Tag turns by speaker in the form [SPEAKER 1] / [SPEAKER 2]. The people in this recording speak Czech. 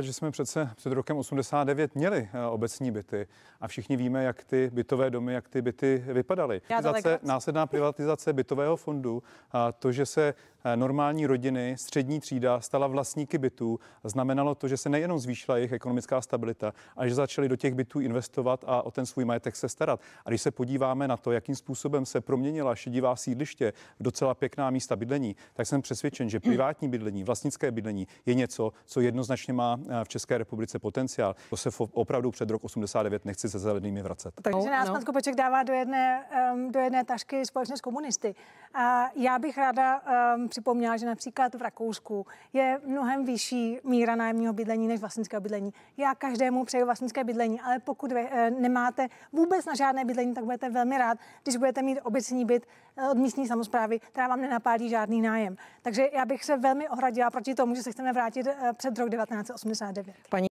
[SPEAKER 1] že jsme přece před rokem 89 měli eh, obecní byty a všichni víme, jak ty bytové domy, jak ty byty vypadaly. Následná privatizace bytového fondu, a to, že se Eh, normální rodiny, střední třída, stala vlastníky bytů, znamenalo to, že se nejenom zvýšila jejich ekonomická stabilita, ale že začali do těch bytů investovat a o ten svůj majetek se starat. A když se podíváme na to, jakým způsobem se proměnila šedivá sídliště v docela pěkná místa bydlení, tak jsem přesvědčen, že privátní bydlení, vlastnické bydlení je něco, co jednoznačně má eh, v České republice potenciál. To se opravdu před rok 89 nechci se zelenými vracet.
[SPEAKER 2] Takže no, nás no. Skopeček dává do jedné, um, do jedné tašky společně s komunisty. A já bych ráda um, připomněla, že například v Rakousku je mnohem vyšší míra nájemního bydlení než vlastnického bydlení. Já každému přeju vlastnické bydlení, ale pokud vy eh, nemáte vůbec na žádné bydlení, tak budete velmi rád, když budete mít obecní byt eh, od místní samozprávy, která vám nenapálí žádný nájem. Takže já bych se velmi ohradila proti tomu, že se chceme vrátit eh, před rok 1989.
[SPEAKER 3] Paní